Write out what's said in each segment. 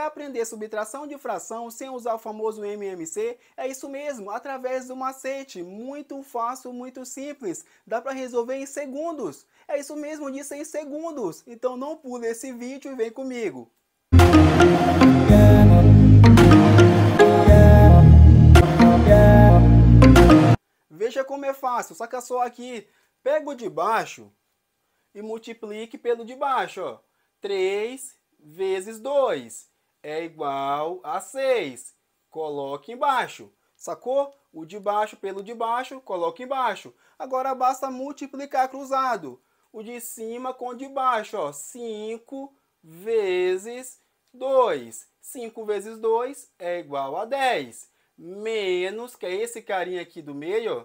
Quer aprender subtração de fração sem usar o famoso MMC? É isso mesmo, através do macete. Muito fácil, muito simples. Dá para resolver em segundos. É isso mesmo, disse em segundos. Então não pule esse vídeo e vem comigo. Veja como é fácil, saca só aqui. Pega o de baixo e multiplique pelo de baixo, ó. 3 vezes 2 é igual a 6. Coloque embaixo. Sacou? O de baixo pelo de baixo, coloque embaixo. Agora basta multiplicar cruzado. O de cima com o de baixo, ó. 5 vezes 2. 5 vezes 2 é igual a 10. Menos, que é esse carinha aqui do meio, ó.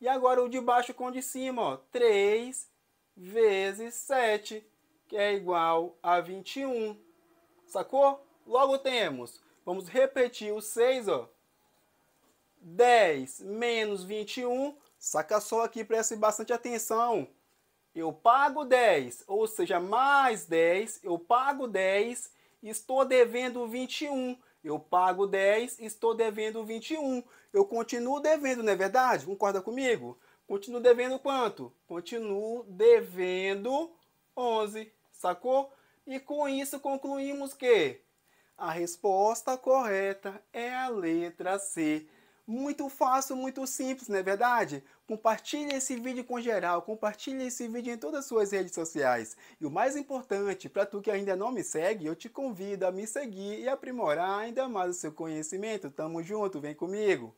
E agora o de baixo com o de cima, ó. 3 vezes 7, que é igual a 21. Sacou? Logo temos, vamos repetir o 6, ó. 10 menos 21, saca só aqui, preste bastante atenção. Eu pago 10, ou seja, mais 10, eu pago 10, estou devendo 21. Eu pago 10, estou devendo 21. Eu continuo devendo, não é verdade? Concorda comigo? Continuo devendo quanto? Continuo devendo 11, sacou? E com isso concluímos que a resposta correta é a letra C. Muito fácil, muito simples, não é verdade? Compartilhe esse vídeo com geral, compartilhe esse vídeo em todas as suas redes sociais. E o mais importante, para tu que ainda não me segue, eu te convido a me seguir e aprimorar ainda mais o seu conhecimento. Tamo junto, vem comigo!